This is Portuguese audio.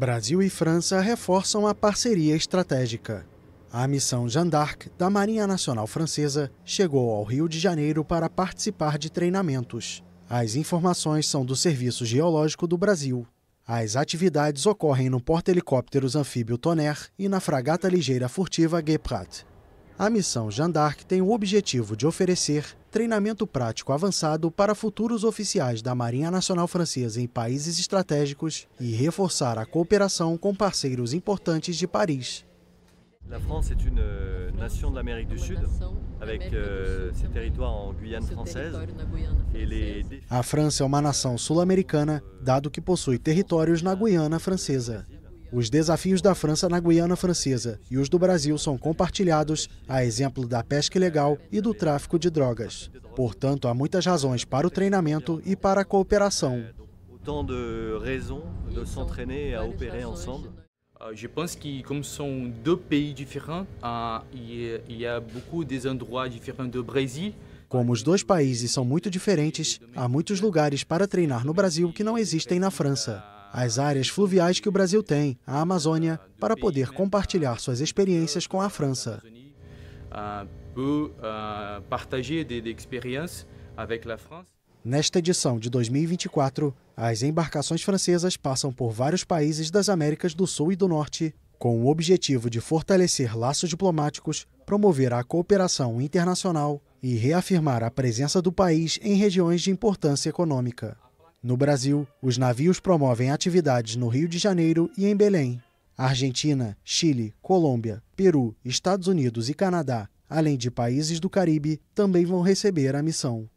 Brasil e França reforçam a parceria estratégica. A missão Jeanne d'Arc da Marinha Nacional Francesa chegou ao Rio de Janeiro para participar de treinamentos. As informações são do Serviço Geológico do Brasil. As atividades ocorrem no porta-helicópteros anfíbio Tonnerre e na fragata ligeira furtiva Geprat. A missão Jandark tem o objetivo de oferecer treinamento prático avançado para futuros oficiais da Marinha Nacional Francesa em países estratégicos e reforçar a cooperação com parceiros importantes de Paris. La France est une euh, nation de l'Amérique du Sud, avec euh, ses territoires en Guyane française. Et les... A França é uma nação sul-americana, dado que possui territórios na Guiana Francesa. Os desafios da França na Guiana Francesa e os do Brasil são compartilhados, a exemplo da pesca ilegal e do tráfico de drogas. Portanto, há muitas razões para o treinamento e para a cooperação. de de ensemble. Euh, je pense que comme sont deux pays différents, euh, il y a beaucoup des endroits différents Como os dois países são muito diferentes, há muitos lugares para treinar no Brasil que não existem na França as áreas fluviais que o Brasil tem, a Amazônia, para poder compartilhar suas experiências com a França. Nesta edição de 2024, as embarcações francesas passam por vários países das Américas do Sul e do Norte, com o objetivo de fortalecer laços diplomáticos, promover a cooperação internacional e reafirmar a presença do país em regiões de importância econômica. No Brasil, os navios promovem atividades no Rio de Janeiro e em Belém. Argentina, Chile, Colômbia, Peru, Estados Unidos e Canadá, além de países do Caribe, também vão receber a missão.